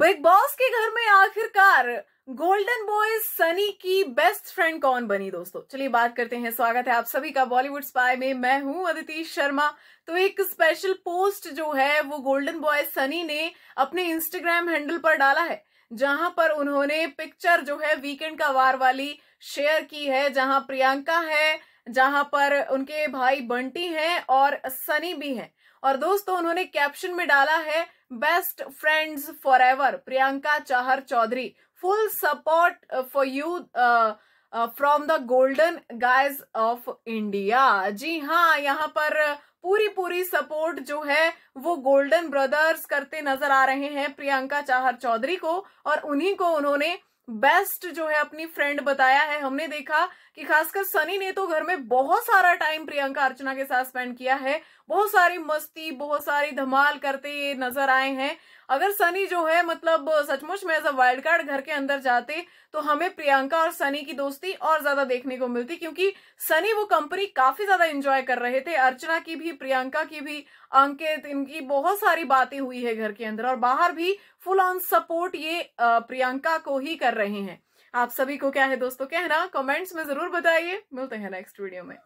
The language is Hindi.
बिग बॉस के घर में आखिरकार गोल्डन बॉय सनी की बेस्ट फ्रेंड कौन बनी दोस्तों चलिए बात करते हैं स्वागत है आप सभी का बॉलीवुड स्पाई में मैं हूं अदिति शर्मा तो एक स्पेशल पोस्ट जो है वो गोल्डन बॉय सनी ने अपने इंस्टाग्राम हैंडल पर डाला है जहां पर उन्होंने पिक्चर जो है वीकेंड का वार वाली शेयर की है जहां प्रियंका है जहां पर उनके भाई बंटी हैं और सनी भी हैं और दोस्तों उन्होंने कैप्शन में डाला है best friends for ever Priyanka Chahar Choudhary full support for you from the golden guys of India जी हाँ यहाँ पर पूरी पूरी सपोर्ट जो है वो गोल्डन ब्रदर्स करते नजर आ रहे हैं प्रियंका चाहर चौधरी को और उन्हीं को उन्होंने बेस्ट जो है अपनी फ्रेंड बताया है हमने देखा कि खासकर सनी ने तो घर में बहुत सारा टाइम प्रियंका अर्चना के साथ स्पेंड किया है बहुत सारी मस्ती बहुत सारी धमाल करते ये नजर आए हैं अगर सनी जो है मतलब सचमुच में एज अ वाइल्ड कार्ड घर के अंदर जाते तो हमें प्रियंका और सनी की दोस्ती और ज्यादा देखने को मिलती क्योंकि सनी वो कंपनी काफी ज्यादा इंजॉय कर रहे थे अर्चना की भी प्रियंका की भी अंकित इनकी बहुत सारी बातें हुई है घर के अंदर और बाहर भी फुल ऑन सपोर्ट ये प्रियंका को ही कर रहे हैं आप सभी को क्या है दोस्तों कहना कमेंट्स में जरूर बताइए मिलते हैं नेक्स्ट वीडियो में